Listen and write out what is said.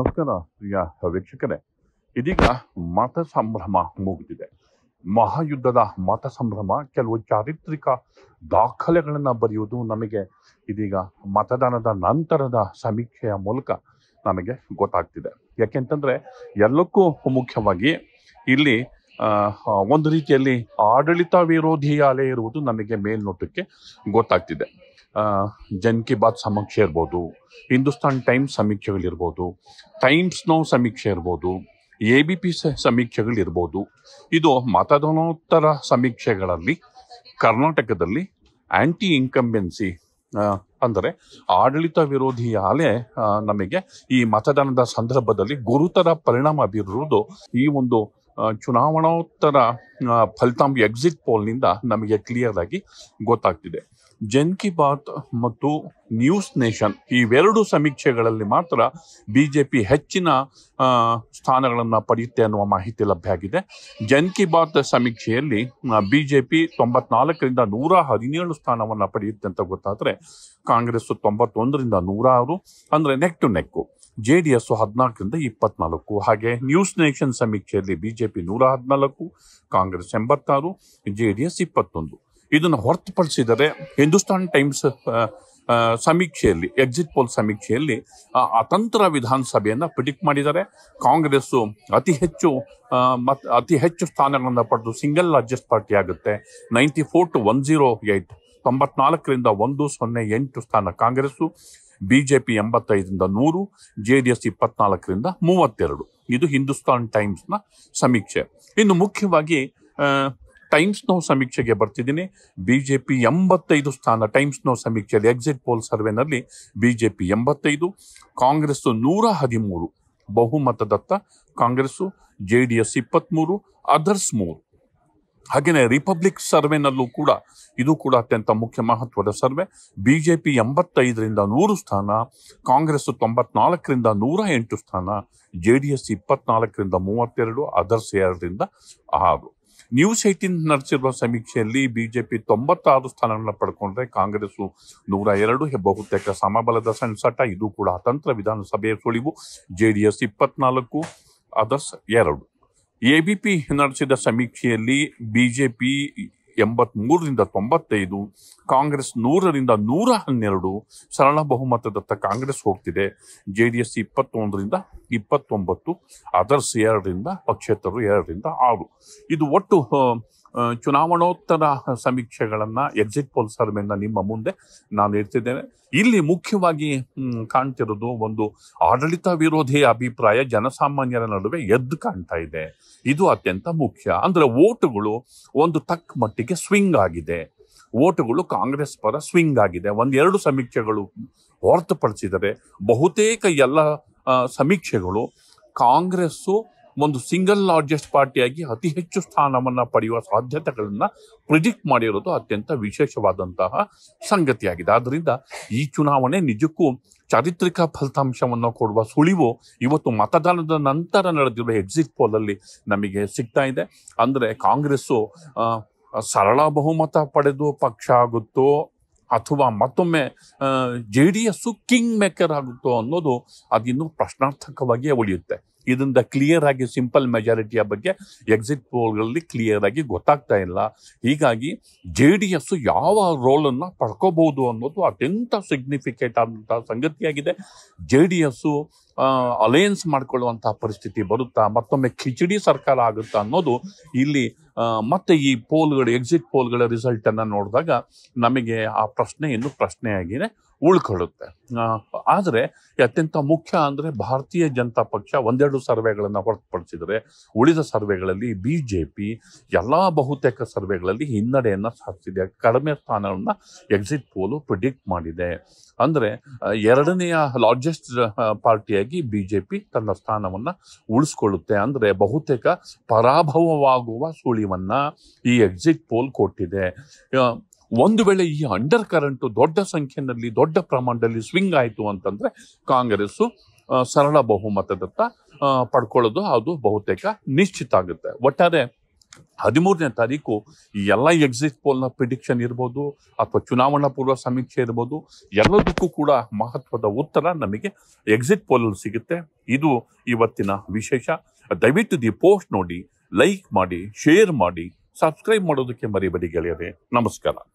ನಮಸ್ಕಾರ ಪ್ರಿಯ ವೀಕ್ಷಕರೇ ಇದೀಗ ಮತ ಸಂಭ್ರಮ ಮುಗಿದಿದೆ ಮಹಾಯುದ್ಧದ ಮತ ಸಂಭ್ರಮ ಕೆಲವು ಚಾರಿತ್ರಿಕ ದಾಖಲೆಗಳನ್ನು ಬರೆಯುವುದು ನಮಗೆ ಇದೀಗ ಮತದಾನದ ನಂತರದ ಸಮೀಕ್ಷೆಯ ಮೂಲಕ ನಮಗೆ ಗೊತ್ತಾಗ್ತಿದೆ ಯಾಕೆಂತಂದ್ರೆ ಎಲ್ಲಕ್ಕೂ ಮುಖ್ಯವಾಗಿ ಇಲ್ಲಿ ಒಂದು ರೀತಿಯಲ್ಲಿ ಆಡಳಿತ ವಿರೋಧಿ ಅಲೆ ಇರುವುದು ನಮಗೆ ಮೇಲ್ನೋಟಕ್ಕೆ ಗೊತ್ತಾಗ್ತಿದೆ ಜನ್ ಕಿ ಬಾತ್ ಸಮೀಕ್ಷೆ ಇರ್ಬೋದು ಹಿಂದೂಸ್ತಾನ್ ಟೈಮ್ಸ್ ಸಮೀಕ್ಷೆಗಳಿರ್ಬೋದು ಟೈಮ್ಸ್ ಸಮೀಕ್ಷೆ ಇರ್ಬೋದು ಎ ಬಿ ಪಿ ಸಮೀಕ್ಷೆಗಳಿರ್ಬೋದು ಇದು ಮತದಾನೋತ್ತರ ಸಮೀಕ್ಷೆಗಳಲ್ಲಿ ಕರ್ನಾಟಕದಲ್ಲಿ ಆ್ಯಂಟಿ ಇನ್ಕಂಬೆನ್ಸಿ ಅಂದರೆ ಆಡಳಿತ ವಿರೋಧಿ ಅಲೆ ನಮಗೆ ಈ ಮತದಾನದ ಸಂದರ್ಭದಲ್ಲಿ ಗುರುತರ ಪರಿಣಾಮ ಬೀರುವುದು ಈ ಒಂದು ಚುನಾವಣೋತ್ತರ ಫಲಿತಾಂಶ ಎಕ್ಸಿಟ್ ಪೋಲ್ನಿಂದ ನಮಗೆ ಕ್ಲಿಯರ್ ಆಗಿ ಗೊತ್ತಾಗ್ತಿದೆ ಜನ್ ಕಿ ಬಾತ್ ಮತ್ತು ನ್ಯೂಸ್ ನೇಷನ್ ಇವೆರಡು ಸಮೀಕ್ಷೆಗಳಲ್ಲಿ ಮಾತ್ರ ಬಿಜೆಪಿ ಹೆಚ್ಚಿನ ಸ್ಥಾನಗಳನ್ನು ಪಡೆಯುತ್ತೆ ಅನ್ನುವ ಮಾಹಿತಿ ಲಭ್ಯ ಆಗಿದೆ ಜನ್ ಕಿ ಬಾತ್ ಸಮೀಕ್ಷೆಯಲ್ಲಿ ಬಿಜೆಪಿ ತೊಂಬತ್ನಾಲ್ಕರಿಂದ ನೂರ ಹದಿನೇಳು ಸ್ಥಾನವನ್ನು ಪಡೆಯುತ್ತೆ ಅಂತ ಗೊತ್ತಾದರೆ ಕಾಂಗ್ರೆಸ್ ತೊಂಬತ್ತೊಂದರಿಂದ ನೂರಾರು ಅಂದರೆ neck to neck J D S ಹದಿನಾಲ್ಕರಿಂದ ಇಪ್ಪತ್ನಾಲ್ಕು ಹಾಗೆ ನ್ಯೂಸ್ ನೇಷನ್ ಸಮೀಕ್ಷೆಯಲ್ಲಿ ಬಿಜೆಪಿ ನೂರ ಹದಿನಾಲ್ಕು ಕಾಂಗ್ರೆಸ್ ಎಂಬತ್ತಾರು ಜೆ ಡಿ ಎಸ್ ಇಪ್ಪತ್ತೊಂದು ಇದನ್ನು ಹೊರತುಪಡಿಸಿದರೆ ಹಿಂದೂಸ್ತಾನ್ ಟೈಮ್ಸ್ ಸಮೀಕ್ಷೆಯಲ್ಲಿ ಎಕ್ಸಿಟ್ ಪೋಲ್ ಸಮೀಕ್ಷೆಯಲ್ಲಿ ಅತಂತ್ರ ವಿಧಾನಸಭೆಯನ್ನು ಪ್ರಿಡಿಕ್ಟ್ ಮಾಡಿದ್ದಾರೆ ಕಾಂಗ್ರೆಸ್ಸು ಅತಿ ಹೆಚ್ಚು ಮತ್ ಅತಿ ಹೆಚ್ಚು ಸ್ಥಾನಗಳನ್ನು ಪಡೆದು ಸಿಂಗಲ್ ಲಾರ್ಜೆಸ್ಟ್ ಪಾರ್ಟಿ ಆಗುತ್ತೆ ninety four to one zero eight ತೊಂಬತ್ನಾಲ್ಕರಿಂದ ಒಂದು ಸೊನ್ನೆ ಎಂಟು ಸ್ಥಾನ ಕಾಂಗ್ರೆಸ್ಸು ಬಿ ಜೆ ಪಿ ಎಂಬತ್ತೈದರಿಂದ ನೂರು ಜೆ ಡಿ ಎಸ್ ಇಪ್ಪತ್ನಾಲ್ಕರಿಂದ ಮೂವತ್ತೆರಡು ಇದು ಹಿಂದೂಸ್ತಾನ್ ಟೈಮ್ಸ್ನ ಸಮೀಕ್ಷೆ ಇನ್ನು ಮುಖ್ಯವಾಗಿ ಟೈಮ್ಸ್ ನೋ ಸಮೀಕ್ಷೆಗೆ ಬರ್ತಿದ್ದೀನಿ ಬಿಜೆಪಿ ಎಂಬತ್ತೈದು ಸ್ಥಾನ ಟೈಮ್ಸ್ ನೋ ಸಮೀಕ್ಷೆಯಲ್ಲಿ ಎಕ್ಸಿಟ್ ಪೋಲ್ ಸರ್ವೆನಲ್ಲಿ ಬಿಜೆಪಿ ಎಂಬತ್ತೈದು ಕಾಂಗ್ರೆಸ್ ನೂರ ಹದಿಮೂರು ಬಹುಮತದತ್ತ ಕಾಂಗ್ರೆಸ್ಸು ಜೆ ಡಿ ಎಸ್ ಇಪ್ಪತ್ತ್ಮೂರು ಅದರ್ಸ್ ಮೂರು ಹಾಗೆಯೇ ರಿಪಬ್ಲಿಕ್ ಸರ್ವೆನಲ್ಲೂ ಕೂಡ ಇದು ಕೂಡ ಅತ್ಯಂತ ಮುಖ್ಯ ಮಹತ್ವದ ಸರ್ವೆ ಬಿ ಜೆ ಪಿ ಎಂಬತ್ತೈದರಿಂದ ನೂರು ಸ್ಥಾನ ಕಾಂಗ್ರೆಸ್ ತೊಂಬತ್ನಾಲ್ಕರಿಂದ ನೂರ ಎಂಟು ಸ್ಥಾನ ಜೆ ಡಿ ಎಸ್ ಇಪ್ಪತ್ನಾಲ್ಕರಿಂದ ಮೂವತ್ತೆರಡು ಅದರ್ಸ್ ಎರಡರಿಂದ ಆರು ನ್ಯೂಸ್ ಏಟೀನ್ ನಡೆಸಿರುವ ಸಮೀಕ್ಷೆಯಲ್ಲಿ ಬಿಜೆಪಿ ತೊಂಬತ್ತಾರು ಸ್ಥಾನಗಳನ್ನು ಪಡ್ಕೊಂಡ್ರೆ ಕಾಂಗ್ರೆಸ್ ನೂರ ಎರಡು ಬಹುತೇಕ ಸಮಬಲದ ಸಣ್ಣ ಇದು ಕೂಡ ಅತಂತ್ರ ವಿಧಾನಸಭೆಯ ಸುಳಿವು ಜೆಡಿಎಸ್ ಇಪ್ಪತ್ನಾಲ್ಕು ಅದರ್ಸ್ ಎರಡು ಎ ಬಿ ಪಿ ನಡೆಸಿದ ಸಮೀಕ್ಷೆಯಲ್ಲಿ ಬಿಜೆಪಿ ಎಂಬತ್ ಮೂರರಿಂದ ತೊಂಬತ್ತೈದು ಕಾಂಗ್ರೆಸ್ ನೂರರಿಂದ ನೂರ ಹನ್ನೆರಡು ಸರಳ ಬಹುಮತದತ್ತ ಕಾಂಗ್ರೆಸ್ ಹೋಗ್ತಿದೆ ಜೆ ಡಿ ಎಸ್ ಇಪ್ಪತ್ತೊಂದರಿಂದ ಇಪ್ಪತ್ತೊಂಬತ್ತು ಅದರ್ಸ್ ಎರಡರಿಂದ ಪಕ್ಷೇತರರು ಎರಡರಿಂದ ಆರು ಇದು ಒಟ್ಟು ಚುನಾವಣೋತ್ತರ ಸಮೀಕ್ಷೆಗಳನ್ನು ಎಕ್ಸಿಟ್ ಪೋಲ್ ಸರ್ವೆಯನ್ನು ನಿಮ್ಮ ಮುಂದೆ ನಾನು ಇರ್ತಿದ್ದೇನೆ ಇಲ್ಲಿ ಮುಖ್ಯವಾಗಿ ಕಾಣ್ತಿರೋದು ಒಂದು ಆಡಳಿತ ವಿರೋಧಿ ಅಭಿಪ್ರಾಯ ಜನಸಾಮಾನ್ಯರ ನಡುವೆ ಎದ್ದು ಕಾಣ್ತಾ ಇದೆ ಇದು ಅತ್ಯಂತ ಮುಖ್ಯ ಅಂದರೆ ಓಟುಗಳು ಒಂದು ತಕ್ಕ ಮಟ್ಟಿಗೆ ಸ್ವಿಂಗ್ ಆಗಿದೆ ಓಟುಗಳು ಕಾಂಗ್ರೆಸ್ ಪರ ಸ್ವಿಂಗ್ ಆಗಿದೆ ಒಂದೆರಡು ಸಮೀಕ್ಷೆಗಳು ಹೊರತುಪಡಿಸಿದರೆ ಬಹುತೇಕ ಎಲ್ಲ ಸಮೀಕ್ಷೆಗಳು ಕಾಂಗ್ರೆಸ್ಸು ಒಂದು ಸಿಂಗಲ್ ಲಾರ್ಜೆಸ್ಟ್ ಪಾರ್ಟಿಯಾಗಿ ಅತಿ ಹೆಚ್ಚು ಸ್ಥಾನವನ್ನು ಪಡೆಯುವ ಸಾಧ್ಯತೆಗಳನ್ನ ಪ್ರಿಡಿಕ್ಟ್ ಮಾಡಿರೋದು ಅತ್ಯಂತ ವಿಶೇಷವಾದಂತಹ ಸಂಗತಿಯಾಗಿದೆ ಆದ್ದರಿಂದ ಈ ಚುನಾವಣೆ ನಿಜಕ್ಕೂ ಚಾರಿತ್ರಿಕ ಫಲಿತಾಂಶವನ್ನು ಕೊಡುವ ಸುಳಿವು ಇವತ್ತು ಮತದಾನದ ನಂತರ ನಡೆದಿರುವ ಎಕ್ಸಿಟ್ ಪೋಲಲ್ಲಿ ನಮಗೆ ಸಿಗ್ತಾ ಇದೆ ಅಂದರೆ ಕಾಂಗ್ರೆಸ್ಸು ಸರಳ ಬಹುಮತ ಪಡೆದು ಪಕ್ಷ ಆಗುತ್ತೋ ಅಥವಾ ಮತ್ತೊಮ್ಮೆ J D S king maker ಆಗುತ್ತೋ ಅನ್ನೋದು ಅದಿನ್ನೂ ಪ್ರಶ್ನಾರ್ಥಕವಾಗಿಯೇ ಉಳಿಯುತ್ತೆ ಇದರಿಂದ ಕ್ಲಿಯರ್ ಆಗಿ ಸಿಂಪಲ್ ಮೆಜಾರಿಟಿಯ ಬಗ್ಗೆ ಎಕ್ಸಿಟ್ ಪೋಲ್ಗಳಲ್ಲಿ ಕ್ಲಿಯರ್ ಆಗಿ ಗೊತ್ತಾಗ್ತಾ ಇಲ್ಲ ಹೀಗಾಗಿ ಜೆ ಡಿ ಎಸ್ ಯಾವ ರೋಲನ್ನು ಪಡ್ಕೋಬಹುದು ಅನ್ನೋದು ಅತ್ಯಂತ ಸಿಗ್ನಿಫಿಕೆಂಟ್ ಆದಂತಹ ಸಂಗತಿಯಾಗಿದೆ ಜೆ ಡಿ ಎಸ್ಸು ಅಲಯನ್ಸ್ ಮಾಡಿಕೊಳ್ಳುವಂತಹ ಪರಿಸ್ಥಿತಿ ಬರುತ್ತಾ ಮತ್ತೊಮ್ಮೆ ಖಿಚಡಿ ಸರ್ಕಾರ ಆಗುತ್ತಾ ಅನ್ನೋದು ಇಲ್ಲಿ ಮತ್ತೆ ಈ ಪೋಲ್ಗಳು ಎಕ್ಸಿಟ್ ಪೋಲ್ಗಳ ರಿಸಲ್ಟ್ ಅನ್ನು ನೋಡಿದಾಗ ನಮಗೆ ಆ ಪ್ರಶ್ನೆ ಇನ್ನು ಪ್ರಶ್ನೆಯಾಗಿಯೇ ಉಳ್ಕೊಳ್ಳುತ್ತೆ ಆದರೆ ಅತ್ಯಂತ ಮುಖ್ಯ ಅಂದರೆ ಭಾರತೀಯ ಜನತಾ ಪಕ್ಷ ಒಂದೆರಡು ಸರ್ವೆಗಳನ್ನು ಹೊರತುಪಡಿಸಿದರೆ ಉಳಿದ ಸರ್ವೆಗಳಲ್ಲಿ ಬಿ ಜೆ ಪಿ ಎಲ್ಲ ಬಹುತೇಕ ಸರ್ವೆಗಳಲ್ಲಿ ಹಿನ್ನಡೆಯನ್ನು ಸಾಧಿಸಿದೆ ಕಡಿಮೆ ಸ್ಥಾನವನ್ನು ಎಕ್ಸಿಟ್ ಪೋಲು ಪ್ರಿಡಿಕ್ಟ್ ಮಾಡಿದೆ ಅಂದರೆ ಎರಡನೆಯ ಲಾರ್ಜೆಸ್ಟ್ ಪಾರ್ಟಿಯ ಬಿಜೆಪಿ ತನ್ನ ಸ್ಥಾನವನ್ನು ಉಳಿಸ್ಕೊಳ್ಳುತ್ತೆ ಅಂದ್ರೆ ಬಹುತೇಕ ಪರಾಭವವಾಗುವ ಸುಳಿವನ್ನ ಈ ಎಕ್ಸಿಟ್ ಪೋಲ್ ಕೊಟ್ಟಿದೆ ಒಂದು ವೇಳೆ ಈ ಅಂಡರ್ ಕರೆಂಟು ದೊಡ್ಡ ಸಂಖ್ಯೆಯಲ್ಲಿ ದೊಡ್ಡ ಪ್ರಮಾಣದಲ್ಲಿ ಸ್ವಿಂಗ್ ಆಯಿತು ಅಂತಂದ್ರೆ ಕಾಂಗ್ರೆಸ್ಸು ಸರಳ ಬಹುಮತದತ್ತ ಪಡ್ಕೊಳ್ಳೋದು ಅದು ಬಹುತೇಕ ನಿಶ್ಚಿತ ಆಗುತ್ತೆ ಒಟ್ಟಾರೆ ಹದಿಮೂರನೇ ತಾರೀಕು ಈ ಎಲ್ಲ ಎಕ್ಸಿಟ್ ಪೋಲ್ನ ಪ್ರಿಡಿಕ್ಷನ್ ಇರ್ಬೋದು ಅಥವಾ ಚುನಾವಣಾ ಪೂರ್ವ ಸಮೀಕ್ಷೆ ಇರ್ಬೋದು ಎಲ್ಲದಕ್ಕೂ ಕೂಡ ಮಹತ್ವದ ಉತ್ತರ ನಮಗೆ ಎಕ್ಸಿಟ್ ಪೋಲಲ್ಲಿ ಸಿಗುತ್ತೆ ಇದು ಇವತ್ತಿನ ವಿಶೇಷ ದಯವಿಟ್ಟು ದಿ ಪೋಸ್ಟ್ ನೋಡಿ ಲೈಕ್ ಮಾಡಿ ಶೇರ್ ಮಾಡಿ ಸಬ್ಸ್ಕ್ರೈಬ್ ಮಾಡೋದಕ್ಕೆ ಮರಿಬೇಡಿ ಗೆಳೆಯರೆ ನಮಸ್ಕಾರ